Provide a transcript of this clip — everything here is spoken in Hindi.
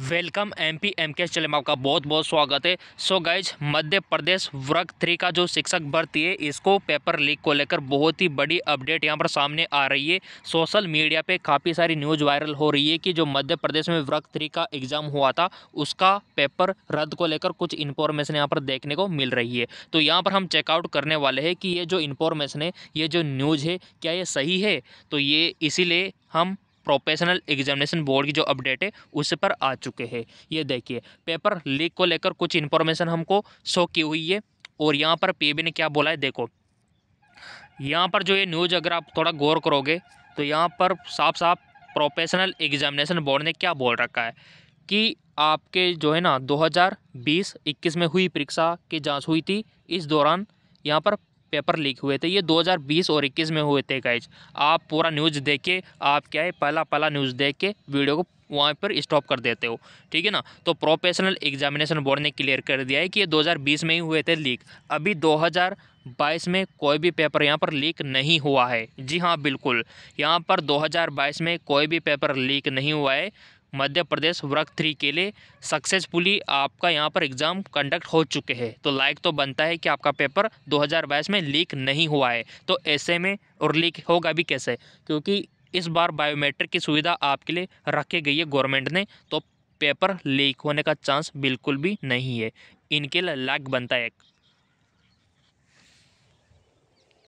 वेलकम एम पी एम के चले में आपका बहुत बहुत स्वागत है सो गाइज मध्य प्रदेश वर्ग थ्री का जो शिक्षक भर्ती है इसको पेपर लीक को लेकर बहुत ही बड़ी अपडेट यहाँ पर सामने आ रही है सोशल मीडिया पे काफ़ी सारी न्यूज़ वायरल हो रही है कि जो मध्य प्रदेश में वर्ग थ्री का एग्ज़ाम हुआ था उसका पेपर रद्द को लेकर कुछ इन्फॉर्मेशन यहाँ पर देखने को मिल रही है तो यहाँ पर हम चेकआउट करने वाले हैं कि ये जो इन्फॉर्मेशन है ये जो न्यूज़ है क्या ये सही है तो ये इसीलिए हम प्रोफेशनल एग्जामिनेशन बोर्ड की जो अपडेट है उस पर आ चुके हैं ये देखिए पेपर लीक को लेकर कुछ इन्फॉर्मेशन हमको शो की हुई है और यहाँ पर पीबी ने क्या बोला है देखो यहाँ पर जो ये न्यूज़ अगर आप थोड़ा गौर करोगे तो यहाँ पर साफ साफ प्रोफेशनल एग्जामिनेशन बोर्ड ने क्या बोल रखा है कि आपके जो है ना 2020-21 में हुई परीक्षा की जांच हुई थी इस दौरान यहाँ पर पेपर लीक हुए थे ये 2020 और 21 में हुए थे गाइज आप पूरा न्यूज़ देख के आप क्या है पहला पहला न्यूज़ देख के वीडियो को वहाँ पर स्टॉप कर देते हो ठीक है ना तो प्रोफेशनल एग्जामिनेशन बोर्ड ने क्लियर कर दिया है कि ये 2020 में ही हुए थे लीक अभी 2022 में कोई भी पेपर यहाँ पर लीक नहीं हुआ है जी हाँ बिल्कुल यहाँ पर 2022 में कोई भी पेपर लीक नहीं हुआ है मध्य प्रदेश वर्ग थ्री के लिए सक्सेसफुली आपका यहाँ पर एग्ज़ाम कंडक्ट हो चुके हैं तो लाइक तो बनता है कि आपका पेपर 2022 में लीक नहीं हुआ है तो ऐसे में और लीक होगा भी कैसे क्योंकि इस बार बायोमेट्रिक की सुविधा आपके लिए रखी गई है गवर्नमेंट ने तो पेपर लीक होने का चांस बिल्कुल भी नहीं है इनके लिए लाइक बनता है